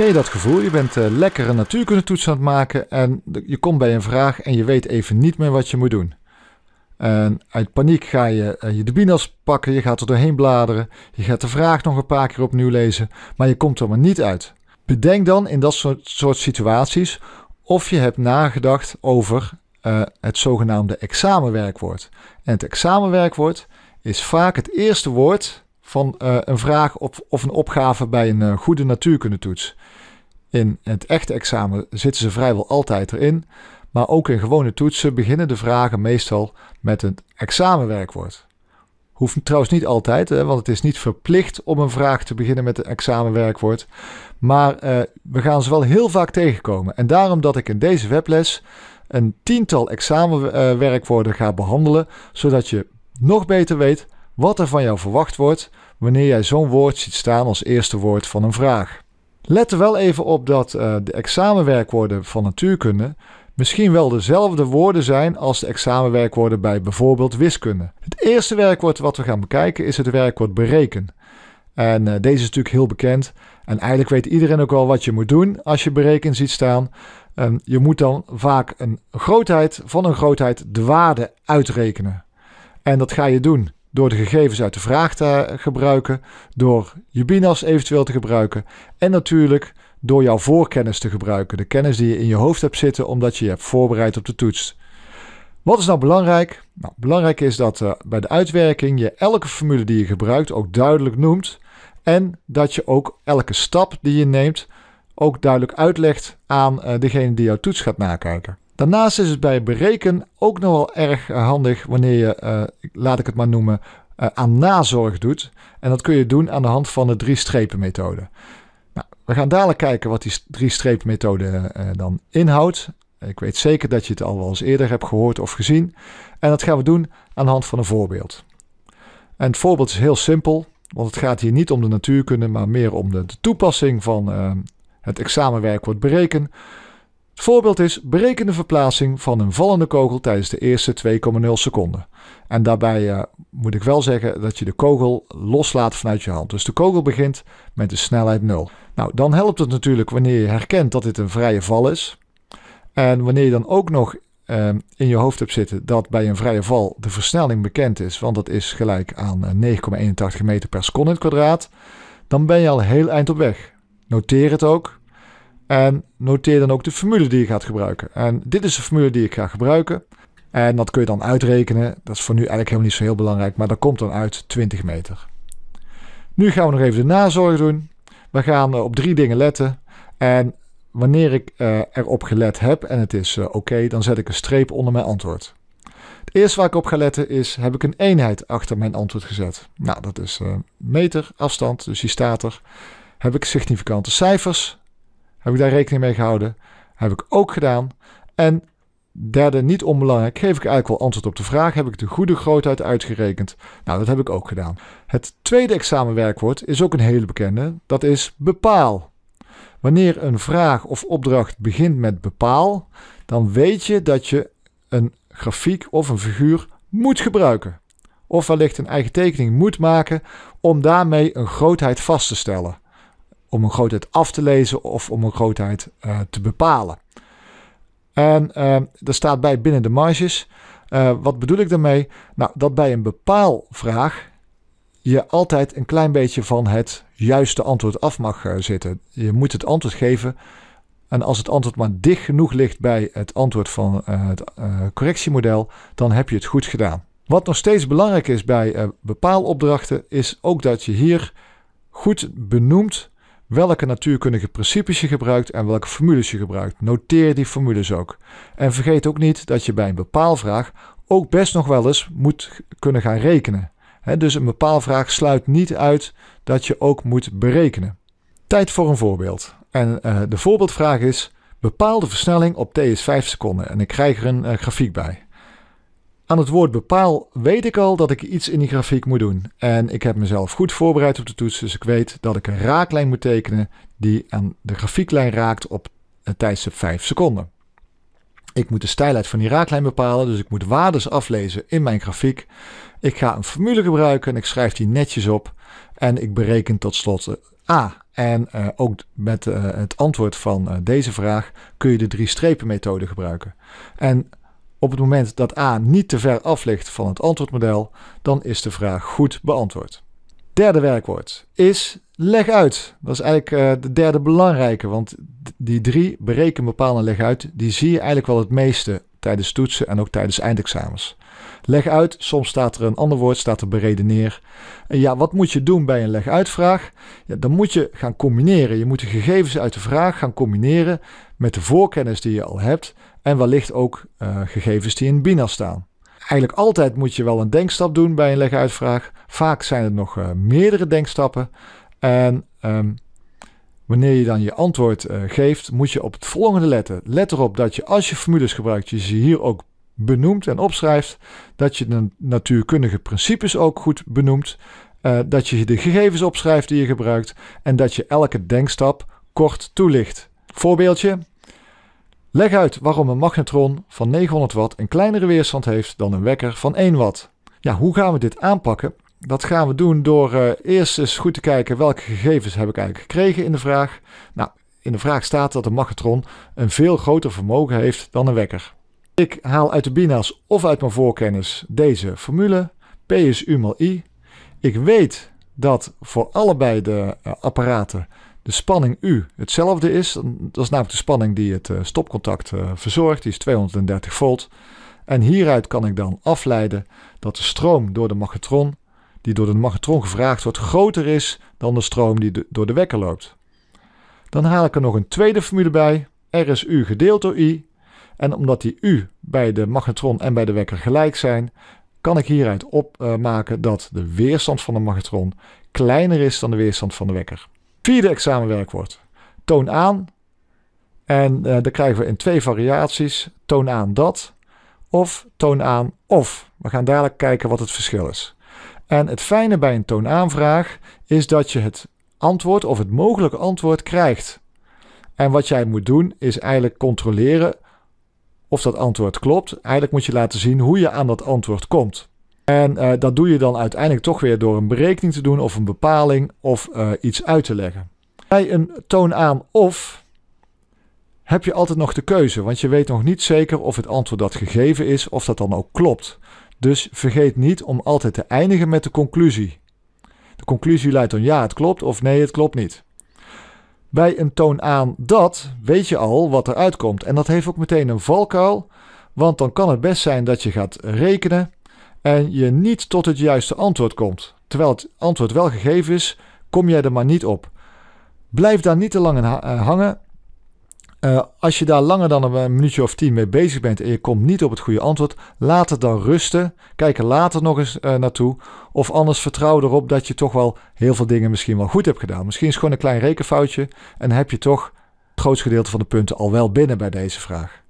Ken je dat gevoel? Je bent eh, lekker een natuurkunde-toets aan het maken en je komt bij een vraag en je weet even niet meer wat je moet doen. En uit paniek ga je eh, je debinas pakken, je gaat er doorheen bladeren, je gaat de vraag nog een paar keer opnieuw lezen, maar je komt er maar niet uit. Bedenk dan in dat soort, soort situaties of je hebt nagedacht over eh, het zogenaamde examenwerkwoord. En het examenwerkwoord is vaak het eerste woord van eh, een vraag op, of een opgave bij een uh, goede toets. In het echte examen zitten ze vrijwel altijd erin, maar ook in gewone toetsen beginnen de vragen meestal met een examenwerkwoord. Hoeft trouwens niet altijd, hè, want het is niet verplicht om een vraag te beginnen met een examenwerkwoord. Maar eh, we gaan ze wel heel vaak tegenkomen. En daarom dat ik in deze webles een tiental examenwerkwoorden ga behandelen, zodat je nog beter weet wat er van jou verwacht wordt wanneer jij zo'n woord ziet staan als eerste woord van een vraag. Let er wel even op dat eh, de examenwerkwoorden van natuurkunde misschien wel dezelfde woorden zijn als de examenwerkwoorden bij bijvoorbeeld wiskunde. Het eerste werkwoord wat we gaan bekijken is het werkwoord bereken. En eh, deze is natuurlijk heel bekend. En eigenlijk weet iedereen ook wel wat je moet doen als je bereken ziet staan. je moet dan vaak een grootheid van een grootheid de waarde uitrekenen. En dat ga je doen door de gegevens uit de vraag te gebruiken, door je BINAS eventueel te gebruiken en natuurlijk door jouw voorkennis te gebruiken. De kennis die je in je hoofd hebt zitten omdat je je hebt voorbereid op de toets. Wat is nou belangrijk? Nou, belangrijk is dat eh, bij de uitwerking je elke formule die je gebruikt ook duidelijk noemt en dat je ook elke stap die je neemt ook duidelijk uitlegt aan eh, degene die jouw toets gaat nakijken. Daarnaast is het bij berekenen bereken ook nog wel erg eh, handig wanneer je, eh, laat ik het maar noemen, uh, aan nazorg doet. En dat kun je doen aan de hand van de drie strepen methode. Nou, we gaan dadelijk kijken wat die drie strepen methode dan inhoudt. Ik weet zeker dat je het al wel eens eerder hebt gehoord of gezien. En dat gaan we doen aan de hand van een voorbeeld. En het voorbeeld is heel simpel, want het gaat hier niet om de natuurkunde, maar meer om de, de toepassing van het examenwerk wordt bereken. Voorbeeld is bereken de verplaatsing van een vallende kogel tijdens de eerste 2,0 seconden. En daarbij eh, moet ik wel zeggen dat je de kogel loslaat vanuit je hand. Dus de kogel begint met de snelheid 0. Nou, dan helpt het natuurlijk wanneer je herkent dat dit een vrije val is. En wanneer je dan ook nog ehm, in je hoofd hebt zitten dat bij een vrije val de versnelling bekend is, want dat is gelijk aan 9,81 eh, meter per seconde kwadraat, dan ben je al heel eind op weg. Noteer het ook, en noteer dan ook de formule die je gaat gebruiken. En dit is de formule die ik ga gebruiken. En dat kun je dan uitrekenen. Dat is voor nu eigenlijk helemaal niet zo heel belangrijk, maar dat komt dan uit 20 meter. Nu gaan we nog even de nazorg doen. We gaan eh, op drie dingen letten. En wanneer ik eh, erop gelet heb en het is eh, oké, dan zet ik een streep onder mijn antwoord. Het eerste waar ik op ga letten is, heb ik een eenheid achter mijn antwoord gezet? Nou, dat is meter, afstand, dus die staat er. Heb ik significante cijfers? Heb ik daar rekening mee gehouden? Heb ik ook gedaan. En derde, niet onbelangrijk, geef ik eigenlijk wel antwoord op de vraag: heb ik de goede grootheid uitgerekend? Nou, dat heb ik ook gedaan. Het tweede examenwerkwoord is ook een hele bekende: dat is bepaal. Wanneer een vraag of opdracht begint met bepaal, dan weet je dat je een grafiek of een figuur moet gebruiken. Of wellicht een eigen tekening moet maken om daarmee een grootheid vast te stellen om een grootheid af te lezen of om een grootheid eh, te bepalen. En uh, er staat bij binnen de marges. Eh, wat bedoel ik daarmee? Nou, dat bij een bepaalvraag je altijd een klein beetje van het juiste antwoord af mag zitten. Je moet het antwoord geven. En als het antwoord maar dicht genoeg ligt bij het antwoord van het correctiemodel, dan heb je het goed gedaan. Wat nog steeds belangrijk is bij bepaalopdrachten, is ook dat je hier goed benoemt welke natuurkundige principes je gebruikt en welke formules je gebruikt. Noteer die formules ook. En vergeet ook niet dat je bij een vraag ook best nog wel eens moet kunnen gaan rekenen. dus een bepaalvraag sluit niet uit dat je ook moet berekenen. Tijd voor een voorbeeld. En eh, de voorbeeldvraag is: bepaal de versnelling op t is 5 seconden. En ik krijg er een eh, grafiek bij. Aan het woord bepaal weet ik al dat ik iets in die grafiek moet doen. En ik heb mezelf goed voorbereid op de toets, dus ik weet dat ik een raaklijn moet tekenen die aan de grafieklijn raakt op een tijdstip 5 seconden. Ik moet de stijlheid van die raaklijn bepalen, dus ik moet waardes aflezen in mijn grafiek. Ik ga een formule gebruiken en ik schrijf die netjes op. En ik bereken tot slot eh, A. En eh, ook met eh, het antwoord van deze vraag kun je de drie strepen methode gebruiken. En op het moment dat A niet te ver af ligt van het antwoordmodel, dan is de vraag goed beantwoord. Derde werkwoord is leg uit. Dat is eigenlijk uh, de derde belangrijke, want die drie bereken, bepalen leg uit, die zie je eigenlijk wel het meeste tijdens toetsen en ook tijdens eindexamens. Leg uit, soms staat er een ander woord, staat er beredeneer. ja, wat moet je doen bij een leg uitvraag? Ja, dan moet je gaan combineren. Je moet de gegevens uit de vraag gaan combineren met de voorkennis die je al hebt en wellicht ook eh, gegevens die in BINA staan. Eigenlijk altijd moet je wel een denkstap doen bij een leg Vaak zijn het nog eh, meerdere denkstappen. En ehm, Wanneer je dan je antwoord eh, geeft, moet je op het volgende letten. Let erop dat je als je formules gebruikt, je ze hier ook benoemt en opschrijft. Dat je de natuurkundige principes ook goed benoemt. Eh, dat je de gegevens opschrijft die je gebruikt. En dat je elke denkstap kort toelicht. Voorbeeldje. Leg uit waarom een magnetron van 900 watt een kleinere weerstand heeft dan een wekker van 1 watt. Ja, hoe gaan we dit aanpakken? Dat gaan we doen door eh, eerst eens goed te kijken welke gegevens heb ik eigenlijk gekregen in de vraag. Nou, in de vraag staat dat een magnetron een veel groter vermogen heeft dan een wekker. Ik haal uit de bina's of uit mijn voorkennis deze formule. P is U mal I. Ik weet dat voor allebei de eh, apparaten de spanning U hetzelfde is. Dat is namelijk de spanning die het eh, stopcontact verzorgt. Die is 230 volt. En hieruit kan ik dan afleiden dat de stroom door de magnetron die door de magnetron gevraagd wordt groter is dan de stroom die door de wekker loopt. Dan haal ik er nog een tweede formule bij, R is U gedeeld door I. En omdat die U bij de magnetron en bij de wekker gelijk zijn, kan ik hieruit opmaken dat de weerstand van de magnetron kleiner is dan de weerstand van de wekker. Vierde examenwerkwoord. Toon aan. En uh, dan krijgen we in twee variaties. Toon aan dat of toon aan of. We gaan dadelijk kijken wat het verschil is. En het fijne bij een toonaanvraag is dat je het antwoord of het mogelijke antwoord krijgt. En wat jij moet doen is eigenlijk controleren of dat antwoord klopt. Eigenlijk moet je laten zien hoe je aan dat antwoord komt. En eh, dat doe je dan uiteindelijk toch weer door een berekening te doen of een bepaling of eh, iets uit te leggen. Bij een toonaan of heb je altijd nog de keuze, want je weet nog niet zeker of het antwoord dat gegeven is, of dat dan ook klopt. Dus vergeet niet om altijd te eindigen met de conclusie. De conclusie leidt dan ja, het klopt of nee, het klopt niet. Bij een toon aan dat weet je al wat eruit komt. En dat heeft ook meteen een valkuil, want dan kan het best zijn dat je gaat rekenen en je niet tot het juiste antwoord komt. Terwijl het antwoord wel gegeven is, kom jij er maar niet op. Blijf daar niet te lang aan eh, hangen, eh, als je daar langer dan een minuutje of tien mee bezig bent en je komt niet op het goede antwoord, laat het dan rusten. Kijk er later nog eens eh, naartoe. Of anders vertrouw erop dat je toch wel heel veel dingen misschien wel goed hebt gedaan. Misschien is het gewoon een klein rekenfoutje en heb je toch het grootste gedeelte van de punten al wel binnen bij deze vraag.